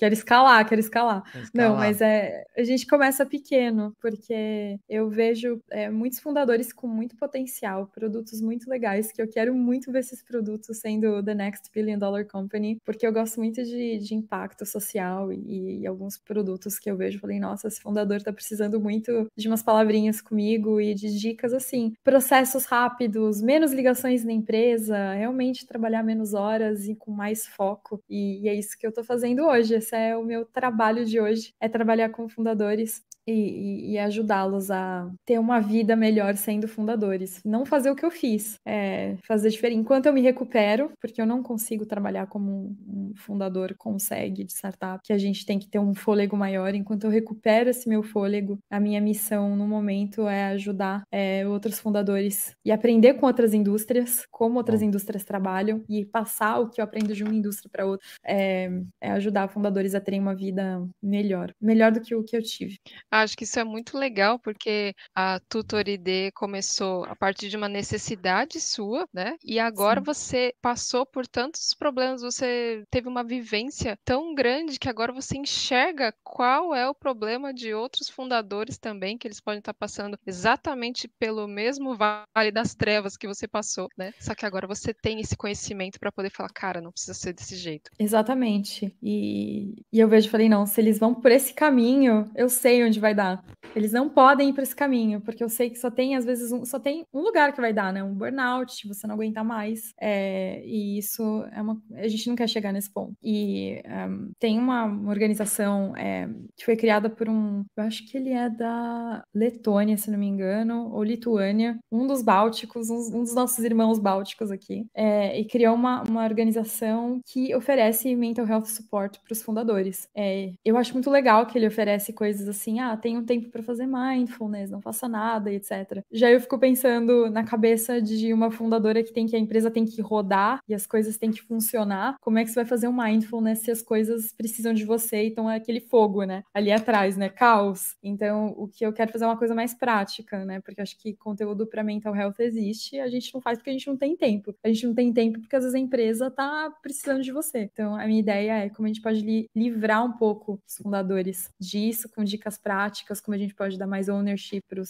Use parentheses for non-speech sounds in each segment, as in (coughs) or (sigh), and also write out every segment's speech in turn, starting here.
quero escalar, quero escalar. escalar. Não, mas é, a gente começa pequeno, porque eu vejo é, muitos fundadores com muito potencial, produtos muito legais, que eu quero muito ver esses produtos sendo The Next Billion Dollar Company, porque eu gosto muito de, de impacto social e, e alguns produtos que eu vejo, falei, nossa, esse fundador tá precisando muito de umas palavrinhas comigo e de dicas assim, processos rápidos, menos ligações na empresa, realmente trabalhar menos horas e com mais foco, e, e é isso que eu tô fazendo hoje, assim esse é o meu trabalho de hoje, é trabalhar com fundadores e, e ajudá-los a ter uma vida melhor sendo fundadores. Não fazer o que eu fiz, é fazer diferente. Enquanto eu me recupero, porque eu não consigo trabalhar como um, fundador consegue de startup, que a gente tem que ter um fôlego maior. Enquanto eu recupero esse meu fôlego, a minha missão no momento é ajudar é, outros fundadores e aprender com outras indústrias, como outras indústrias trabalham e passar o que eu aprendo de uma indústria para outra. É, é ajudar fundadores a terem uma vida melhor, melhor do que o que eu tive. Acho que isso é muito legal, porque a ID começou a partir de uma necessidade sua, né? E agora Sim. você passou por tantos problemas, você teve uma vivência tão grande que agora você enxerga qual é o problema de outros fundadores também, que eles podem estar passando exatamente pelo mesmo vale das trevas que você passou, né? Só que agora você tem esse conhecimento para poder falar, cara, não precisa ser desse jeito. Exatamente. E, e eu vejo, e falei, não, se eles vão por esse caminho, eu sei onde onde vai dar. Eles não podem ir para esse caminho, porque eu sei que só tem, às vezes, um, só tem um lugar que vai dar, né? Um burnout, tipo, você não aguenta mais. É, e isso é uma. A gente não quer chegar nesse ponto. E um, tem uma, organização é, que foi criada por um. Eu acho que ele é da Letônia, se não me engano, ou Lituânia, um dos bálticos, um, um dos nossos irmãos bálticos aqui. É, e criou uma, uma organização que oferece mental health support para os fundadores. É, eu acho muito legal que ele oferece coisas assim, ah, ah, tem um tempo para fazer mindfulness, não faça nada, etc. Já eu fico pensando na cabeça de uma fundadora que tem que a empresa tem que rodar e as coisas têm que funcionar. Como é que você vai fazer um mindfulness se as coisas precisam de você e estão aquele fogo, né? Ali atrás, né? Caos. Então, o que eu quero fazer é uma coisa mais prática, né? Porque acho que conteúdo para mental health existe, a gente não faz porque a gente não tem tempo. A gente não tem tempo porque às vezes a empresa tá precisando de você. Então, a minha ideia é como a gente pode livrar um pouco os fundadores disso com dicas práticas táticas, como a gente pode dar mais ownership para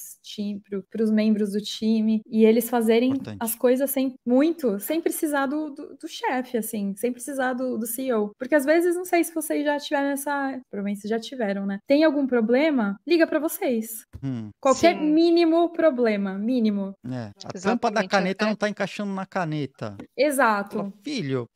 os membros do time, e eles fazerem Importante. as coisas sem muito, sem precisar do, do, do chefe, assim, sem precisar do, do CEO. Porque às vezes, não sei se vocês já tiveram essa. Provavelmente já tiveram, né? Tem algum problema? Liga para vocês. Hum, Qualquer sim. mínimo problema, mínimo. É. A Exatamente. tampa da caneta não tá encaixando na caneta. Exato. Fala, filho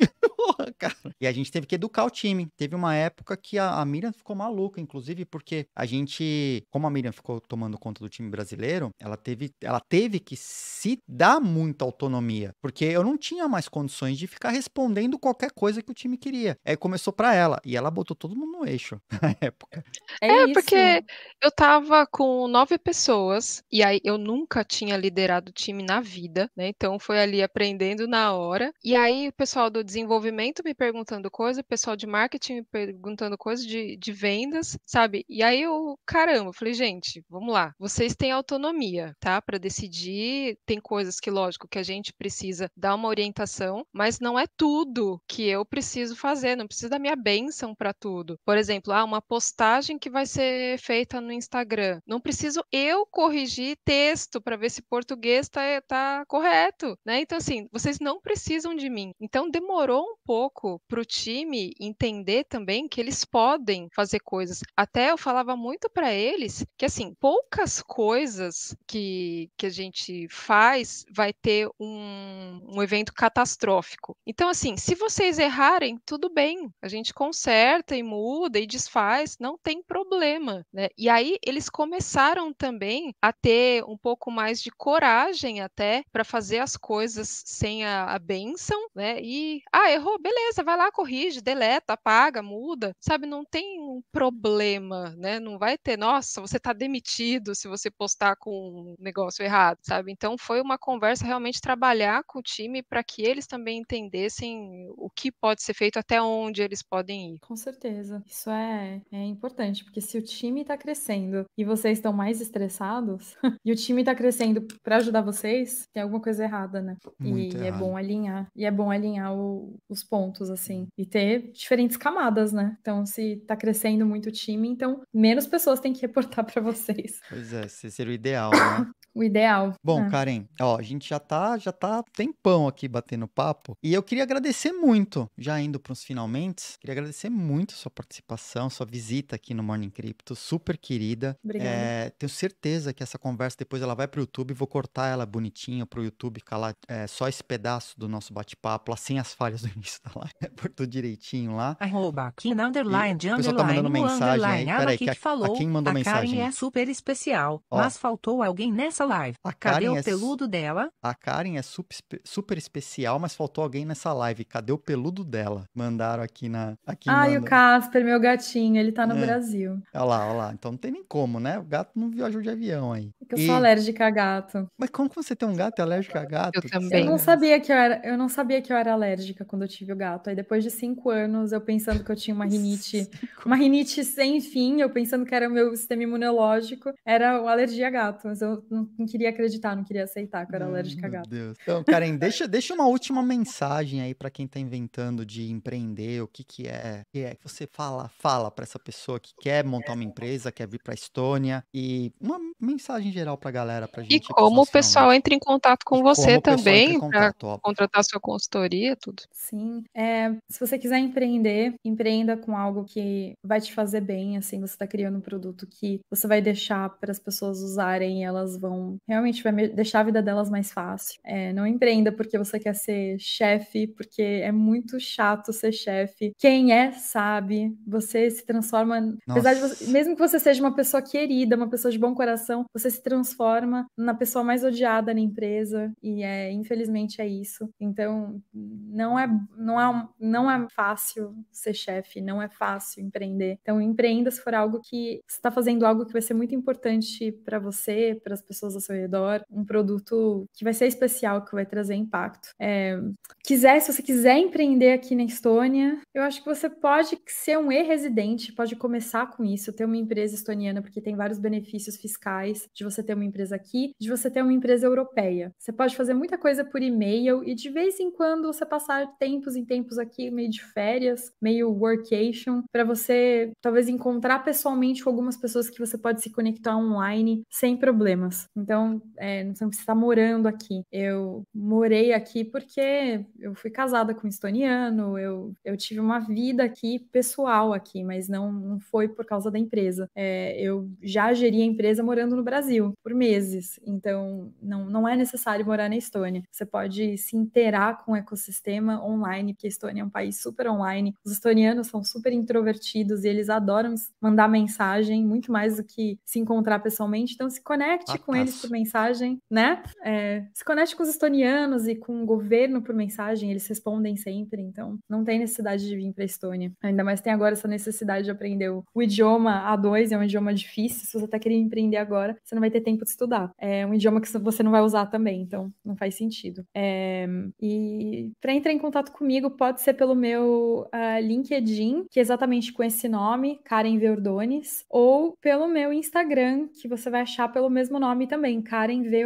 porra, (laughs) cara. E a gente teve que educar o time. Teve uma época que a, a Miriam ficou maluca, inclusive, porque a gente, como a Miriam ficou tomando conta do time brasileiro, ela teve, ela teve que se dar muita autonomia, porque eu não tinha mais condições de ficar respondendo qualquer coisa que o time queria. Aí começou para ela e ela botou todo mundo no eixo (laughs) na época. É, é porque eu tava com nove pessoas e aí eu nunca tinha liderado o time na vida, né? Então foi ali aprendendo na hora. E aí o pessoal do desenvolvimento me perguntando coisa, o pessoal de marketing me perguntando coisa, de, de vendas, sabe? E aí eu, caramba, falei, gente, vamos lá. Vocês têm autonomia, tá? Para decidir. Tem coisas que, lógico, que a gente precisa dar uma orientação, mas não é tudo que eu preciso fazer, não preciso da minha bênção para tudo. Por exemplo, ah, uma postagem que vai ser feita no Instagram. Não preciso eu corrigir texto para ver se português está tá correto, né? Então, assim, vocês não precisam de mim. Então, demorou um pouco para o time entender também que eles podem fazer coisas. Até eu falava muito para eles que, assim, poucas coisas que, que a gente faz vai ter um, um evento catastrófico. Então, assim, se vocês errarem, tudo bem, a gente conserta e muda e desfaz, não tem problema, né? E aí eles começaram também a ter um pouco mais de coragem até para fazer as coisas sem a, a benção, né? E ah, errou beleza, vai lá, corrige, deleta, apaga, muda, sabe? Não tem um problema, né? Não vai ter, nossa, você tá demitido se você postar com um negócio errado, sabe? Então foi uma conversa realmente trabalhar com o time para que eles também entendessem o que pode ser feito, até onde eles podem ir. Com certeza. Isso é, é importante, porque se o time tá crescendo e vocês estão mais estressados, (laughs) e o time tá crescendo para ajudar vocês, tem alguma coisa errada, né? Muito e é errado. é bom alinhar. E é bom alinhar o, os pontos, assim, e ter diferentes camadas, né? Então, se tá crescendo muito o time, então menos pessoas têm que reportar (laughs) para vocês. Pois é, esse seria o ideal, né? (coughs) o ideal. Bom, é. Karen, ó, a gente já tá, já tá tempão aqui batendo papo. E eu queria agradecer muito, já indo para os finalmente, queria agradecer muito sua participação, sua visita aqui no Morning Crypto, super querida. Obrigada. É, tenho certeza que essa conversa depois ela vai pro YouTube, vou cortar ela bonitinha pro YouTube, calar é, só esse pedaço do nosso bate-papo, lá sem as falhas do (laughs) início está lá, (laughs) né, por tudo direitinho lá. Arroba aqui underline de underline. Tá mandando mensagem aí. Ah, Peraí, que falou, a quem mandou a mensagem? Karen é super especial, Ó, mas faltou alguém nessa live. A Karen Cadê é, o peludo dela? A Karen é super, super especial, mas faltou alguém nessa live. Cadê o peludo dela? Mandaram aqui na. Aqui Ai, manda... o Casper, meu gatinho, ele tá no é. Brasil. Olha lá, olha lá. Então não tem nem como, né? O gato não viajou de avião aí. Porque é eu e... sou alérgica a gato. Mas como você tem um gato e é alérgica a gato? Eu também. Eu não sabia que eu era, eu não sabia que eu era alérgica quando eu tive tive o gato. Aí depois de cinco anos, eu pensando que eu tinha uma rinite, (laughs) uma rinite sem fim, eu pensando que era o meu sistema imunológico, era uma alergia a gato. Mas eu não, queria acreditar, não queria aceitar que eu era meu alérgica a gato. Deus. Então, Karen, deixa, deixa uma última mensagem aí para quem tá inventando de empreender, o que que é, que é que você fala, fala para essa pessoa que quer montar uma empresa, quer vir para Estônia e uma mensagem geral para a galera, para gente. E como o pessoal entra em contato com e você também para contratar sua consultoria, tudo. Sim, é, se você quiser empreender, empreenda com algo que vai te fazer bem, assim, você está criando um produto que você vai deixar para as pessoas usarem e elas vão realmente vai deixar a vida delas mais fácil. É, não empreenda porque você quer ser chefe, porque é muito chato ser chefe. Quem é sabe, você se transforma, Nossa. apesar de você, mesmo que você seja uma pessoa querida, uma pessoa de bom coração, você se transforma na pessoa mais odiada na empresa e é infelizmente é isso. Então, não é não é, não é fácil ser chefe, não é fácil empreender. Então, empreenda se for algo que está fazendo algo que vai ser muito importante para você, para as pessoas ao seu redor, um produto que vai ser especial, que vai trazer impacto. É, quiser, se você quiser empreender aqui na Estônia, eu acho que você pode ser um e-residente, pode começar com isso, ter uma empresa estoniana, porque tem vários benefícios fiscais de você ter uma empresa aqui, de você ter uma empresa europeia. Você pode fazer muita coisa por e-mail e de vez em quando você passar tempo tempos em tempos aqui, meio de férias, meio workation, para você talvez encontrar pessoalmente com algumas pessoas que você pode se conectar online sem problemas. Então, é, não precisa estar morando aqui. Eu morei aqui porque eu fui casada com um estoniano, eu, eu tive uma vida aqui pessoal aqui, mas não, não foi por causa da empresa. É, eu já geri a empresa morando no Brasil por meses, então não, não é necessário morar na Estônia. Você pode se inteirar com o ecossistema online online, porque a Estônia é um país super online. Os estonianos são super introvertidos e eles adoram mandar mensagem, muito mais do que se encontrar pessoalmente. Então, se conecte ah, com eles por mensagem, né? É, se conecte com os estonianos e com o governo por mensagem, eles respondem sempre. Então, não tem necessidade de vir para a Estônia. Ainda mais tem agora essa necessidade de aprender o, o idioma A2, é um idioma difícil. Se você está querendo empreender agora, você não vai ter tempo de estudar. É um idioma que você não vai usar também, então não faz sentido. É, e para entrar em contato com comigo pode ser pelo meu uh, LinkedIn, que é exatamente com esse nome, Karen Verdones, ou pelo meu Instagram, que você vai achar pelo mesmo nome também, Karen V.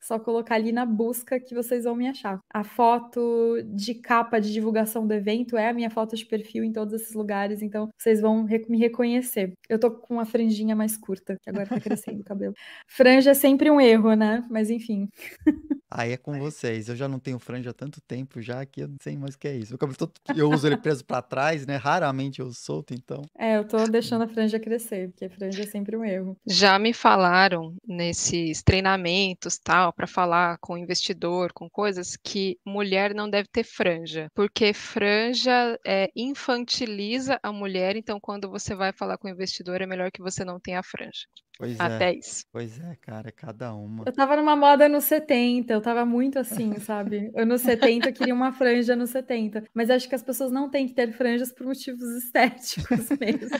Só colocar ali na busca que vocês vão me achar. A foto de capa de divulgação do evento é a minha foto de perfil em todos esses lugares, então vocês vão me reconhecer. Eu tô com uma franjinha mais curta, que agora tá crescendo o cabelo. (laughs) Franja é sempre um erro, né? Mas enfim. Aí é com (laughs) vocês. Eu já não tenho franja há tanto tempo já que eu sei. Mas que é isso. cabelo todo, (laughs) eu uso ele preso para trás, né? Raramente eu solto, então. É, eu tô deixando a franja crescer, porque a franja é sempre um erro. Já me falaram nesses treinamentos, tal, para falar com investidor, com coisas que mulher não deve ter franja, porque franja é, infantiliza a mulher, então quando você vai falar com o investidor é melhor que você não tenha franja. Pois é, Até é. isso. Pois é, cara, cada uma. Eu tava numa moda nos 70, eu tava muito assim, sabe? Anos 70, eu queria uma franja nos 70. Mas acho que as pessoas não têm que ter franjas por motivos (laughs) estéticos mesmo.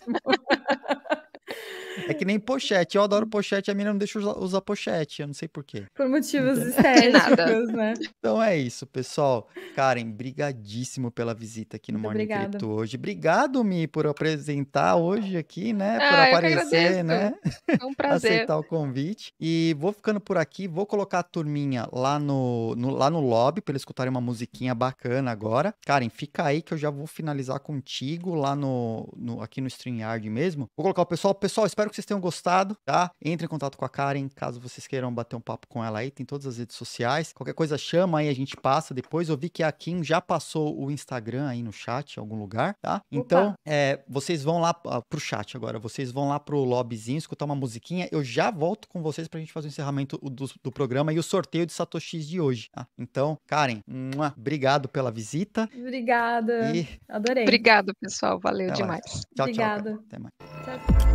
É que nem pochete. Eu adoro pochete, a menina não deixa usar, usar pochete. Eu não sei porquê. Por motivos então... (laughs) estéticos, né? Então é isso, pessoal. Karen, brigadíssimo pela visita aqui no Muito Morning obrigada. Cripto hoje. Obrigado, Mi, por apresentar hoje aqui, né? Ah, por aparecer, né? É um prazer. Aceitar o convite. E vou ficando por aqui. Vou colocar a turminha lá no, no lá no lobby para eles escutarem uma musiquinha bacana agora. Karen, fica aí que eu já vou finalizar contigo lá no, no aqui no StreamYard mesmo. Vou colocar o pessoal. Pessoal, espero que vocês vocês tenham gostado, tá? Entre em contato com a Karen, caso vocês queiram bater um papo com ela aí, tem todas as redes sociais. Qualquer coisa chama aí, a gente passa depois. Eu vi que a Kim já passou o Instagram aí no chat, em algum lugar, tá? Então, é, vocês vão lá ah, pro chat agora, vocês vão lá pro lobbyzinho, escutar uma musiquinha. Eu já volto com vocês pra gente fazer o encerramento do, do programa e o sorteio de Satoshis de hoje, tá? Então, Karen, mua, obrigado pela visita. Obrigada. E... Adorei. Obrigado, pessoal. Valeu Até demais. Tchau, Obrigada. Tchau, Até mais. Tchau.